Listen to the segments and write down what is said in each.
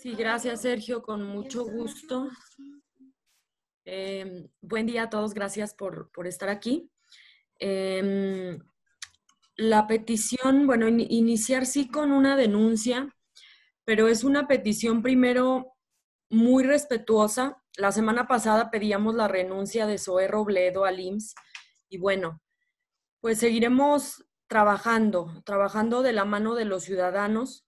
Sí, gracias Sergio, con mucho gusto. Em, buen día a todos, gracias por, estar aquí. Em, la petición, bueno, iniciar sí con una denuncia, pero es una petición primero muy respetuosa. La semana pasada pedíamos la renuncia de Zoe Robledo al IMSS y bueno, pues seguiremos trabajando, trabajando de la mano de los ciudadanos,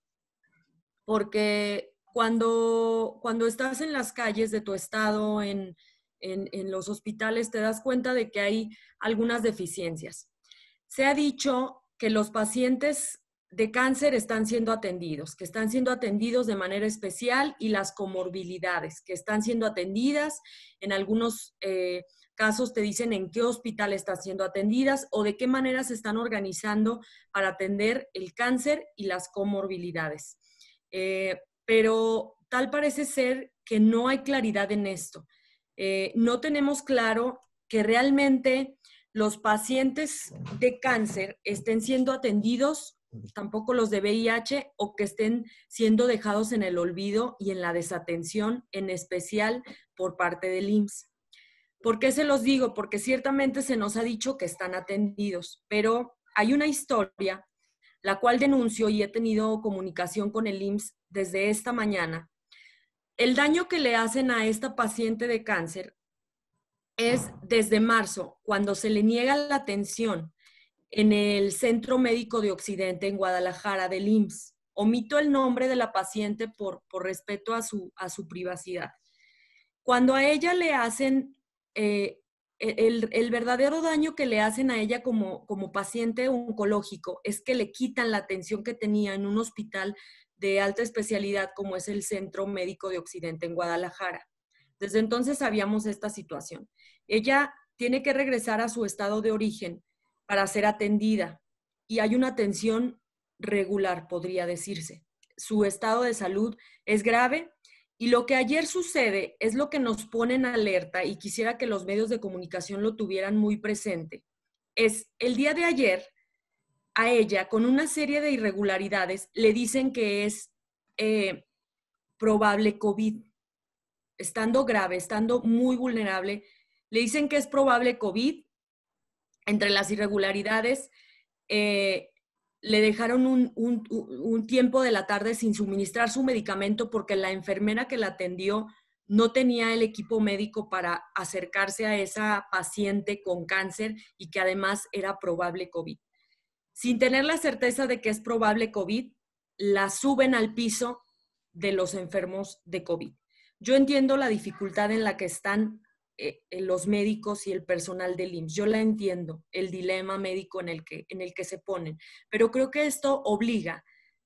porque cuando, cuando estás en las calles de tu estado, en, en, los hospitales, te das cuenta de que hay algunas deficiencias. Se ha dicho que los pacientes de cáncer están siendo atendidos, que están siendo atendidos de manera especial y las comorbilidades que están siendo atendidas. En algunos eh, casos te dicen en qué hospital están siendo atendidas o de qué manera se están organizando para atender el cáncer y las comorbilidades. Eh, pero tal parece ser que no hay claridad en esto. Eh, no tenemos claro que realmente los pacientes de cáncer estén siendo atendidos, tampoco los de VIH, o que estén siendo dejados en el olvido y en la desatención, en especial por parte del IMSS. ¿Por qué se los digo? Porque ciertamente se nos ha dicho que están atendidos, pero hay una historia la cual denuncio y he tenido comunicación con el IMSS desde esta mañana, el daño que le hacen a esta paciente de cáncer es desde marzo, cuando se le niega la atención en el Centro Médico de Occidente en Guadalajara del IMSS. Omito el nombre de la paciente por, por respeto a su, a su privacidad. Cuando a ella le hacen eh, el, verdadero daño que le hacen a ella como, como paciente oncológico es que le quitan la atención que tenía en un hospital de alta especialidad como es el Centro Médico de Occidente en Guadalajara. Desde entonces sabíamos esta situación. Ella tiene que regresar a su estado de origen para ser atendida y hay una atención regular, podría decirse. Su estado de salud es grave, y lo que ayer sucede es lo que nos pone en alerta y quisiera que los medios de comunicación lo tuvieran muy presente. Es el día de ayer a ella, con una serie de irregularidades, le dicen que es eh, probable COVID, estando grave, estando muy vulnerable, le dicen que es probable COVID. Entre las irregularidades, eh, le dejaron un, tiempo de la tarde sin suministrar su medicamento porque la enfermera que la atendió no tenía el equipo médico para acercarse a esa paciente con cáncer y que además era probable COVID. Sin tener la certeza de que es probable COVID, la suben al piso de los enfermos de COVID. Yo entiendo la dificultad en la que están eh, eh, los médicos y el personal del IMSS. Yo la entiendo, el dilema médico en el, que, en el que se ponen, pero creo que esto obliga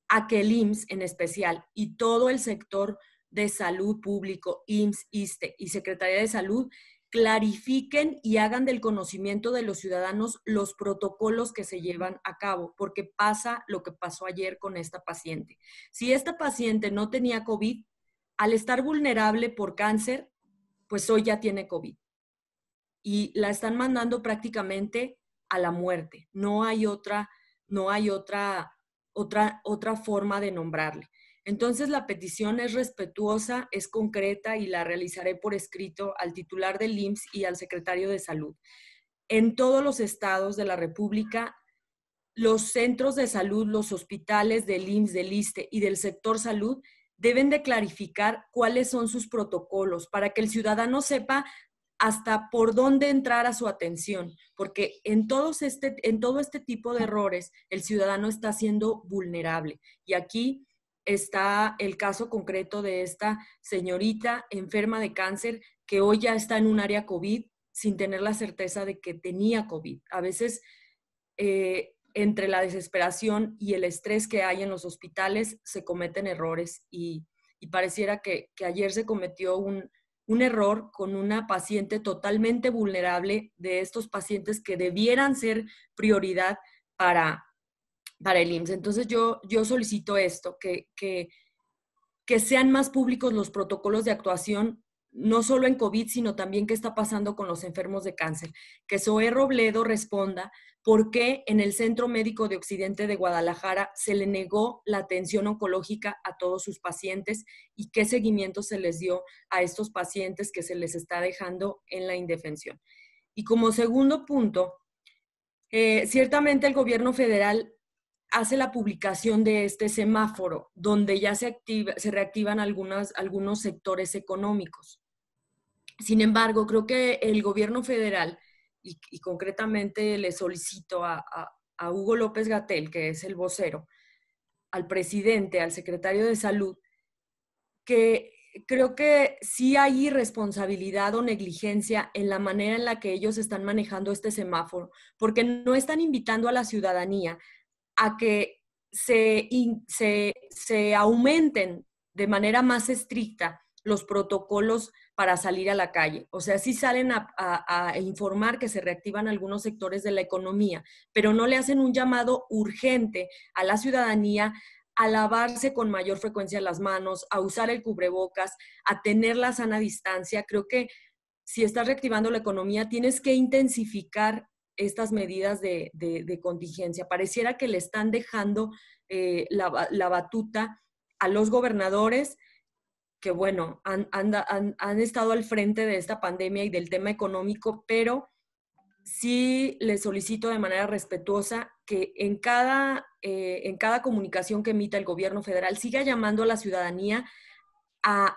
a que el IMSS en especial y todo el sector de salud público, IMSS, ISTE y Secretaría de Salud clarifiquen y hagan del conocimiento de los ciudadanos los protocolos que se llevan a cabo, porque pasa lo que pasó ayer con esta paciente. Si esta paciente no tenía COVID, al estar vulnerable por cáncer, pues hoy ya tiene COVID. Y la están mandando prácticamente a la muerte. No hay otra, no hay otra, otra, otra forma de nombrarle. Entonces la petición es respetuosa, es concreta y la realizaré por escrito al titular del IMSS y al secretario de Salud. En todos los estados de la República, los centros de salud, los hospitales del IMSS, del ISTE y del sector salud deben de clarificar cuáles son sus protocolos para que el ciudadano sepa hasta por dónde entrar a su atención, porque en, todos este, en todo este tipo de errores el ciudadano está siendo vulnerable. Y aquí está el caso concreto de esta señorita enferma de cáncer que hoy ya está en un área COVID sin tener la certeza de que tenía COVID. A veces eh, entre la desesperación y el estrés que hay en los hospitales se cometen errores y, pareciera que, ayer se cometió un, error con una paciente totalmente vulnerable de estos pacientes que debieran ser prioridad para, para el IMSS. Entonces yo, yo solicito esto, que, que, sean más públicos los protocolos de actuación no solo en COVID, sino también qué está pasando con los enfermos de cáncer. Que Zoé Robledo responda por qué en el Centro Médico de Occidente de Guadalajara se le negó la atención oncológica a todos sus pacientes y qué seguimiento se les dio a estos pacientes que se les está dejando en la indefensión. Y como segundo punto, eh, ciertamente el gobierno federal hace la publicación de este semáforo, donde ya se, se reactivan algunos sectores económicos. Sin embargo, creo que el gobierno federal, y, concretamente le solicito a, Hugo López Gatel, que es el vocero, al presidente, al secretario de salud, que creo que sí hay irresponsabilidad o negligencia en la manera en la que ellos están manejando este semáforo, porque no están invitando a la ciudadanía a que se aumenten de manera más estricta los protocolos para salir a la calle. O sea, sí salen a, informar que se reactivan algunos sectores de la economía, pero no le hacen un llamado urgente a la ciudadanía a lavarse con mayor frecuencia las manos, a usar el cubrebocas, a tener la sana distancia. Creo que si estás reactivando la economía, tienes que intensificar estas medidas de, contingencia. Pareciera que le están dejando eh, la, batuta a los gobernadores bueno, han, estado al frente de esta pandemia y del tema económico, pero sí le solicito de manera respetuosa que en cada, eh, en cada comunicación que emita el gobierno federal siga llamando a la ciudadanía a,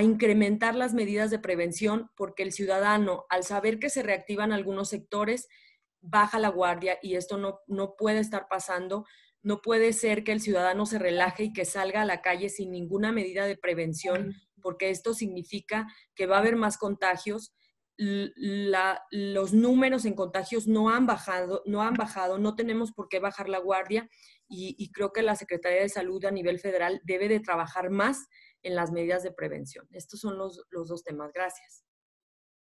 incrementar las medidas de prevención porque el ciudadano, al saber que se reactivan algunos sectores, baja la guardia y esto no, no puede estar pasando. No puede ser que el ciudadano se relaje y que salga a la calle sin ninguna medida de prevención, porque esto significa que va a haber más contagios. los números en contagios no han bajado, no han bajado, no tenemos por qué bajar la guardia y, creo que la Secretaría de Salud a nivel federal debe de trabajar más en las medidas de prevención. Estos son los dos temas. Gracias.